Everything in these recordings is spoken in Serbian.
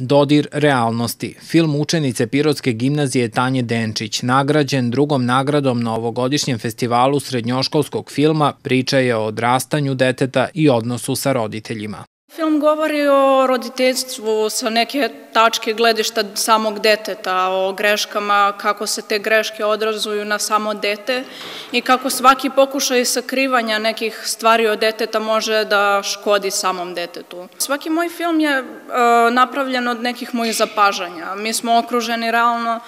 Dodir realnosti. Film učenice Pirotske gimnazije Tanje Denčić, nagrađen drugom nagradom na ovogodišnjem festivalu srednjoškolskog filma, priča je o odrastanju deteta i odnosu sa roditeljima. Film govori o roditeljstvu sa neke tačke gledišta samog deteta, o greškama, kako se te greške odrazuju na samo dete i kako svaki pokušaj sakrivanja nekih stvari od deteta može da škodi samom detetu. Svaki moj film je e, napravljen od nekih mojih zapažanja. Mi smo okruženi realno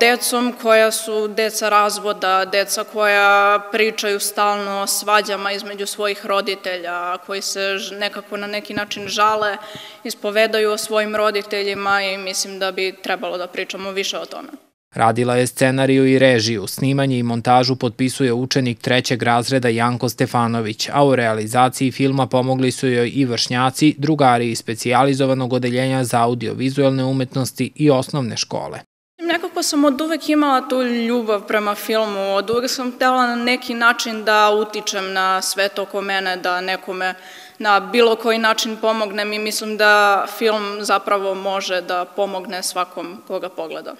decom koja su deca razvoda, deca koja pričaju stalno o svađama između svojih roditelja, koji se nekako na neki način žale, ispovedaju o svojim roditeljima i mislim da bi trebalo da pričamo više o tome. Radila je scenariju i režiju, snimanje i montažu potpisuje učenik trećeg razreda Janko Stefanović, a u realizaciji filma pomogli su joj i vršnjaci, drugari iz specializovanog odeljenja za audio-vizualne umetnosti i osnovne škole. Nekako sam od uvek imala tu ljubav prema filmu, od uvek sam htela na neki način da utičem na svet oko mene, da nekome na bilo koji način pomognem i mislim da film zapravo može da pomogne svakom koga pogleda.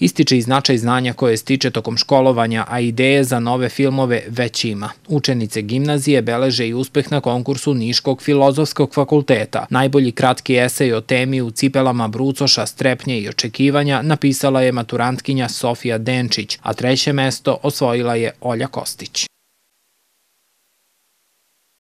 Ističe i značaj znanja koje stiče tokom školovanja, a ideje za nove filmove već ima. Učenice gimnazije beleže i uspeh na konkursu Niškog filozofskog fakulteta. Najbolji kratki esej o temi u cipelama Brucoša, strepnje i očekivanja napisala je maturantkinja Sofija Denčić, a treće mesto osvojila je Olja Kostić.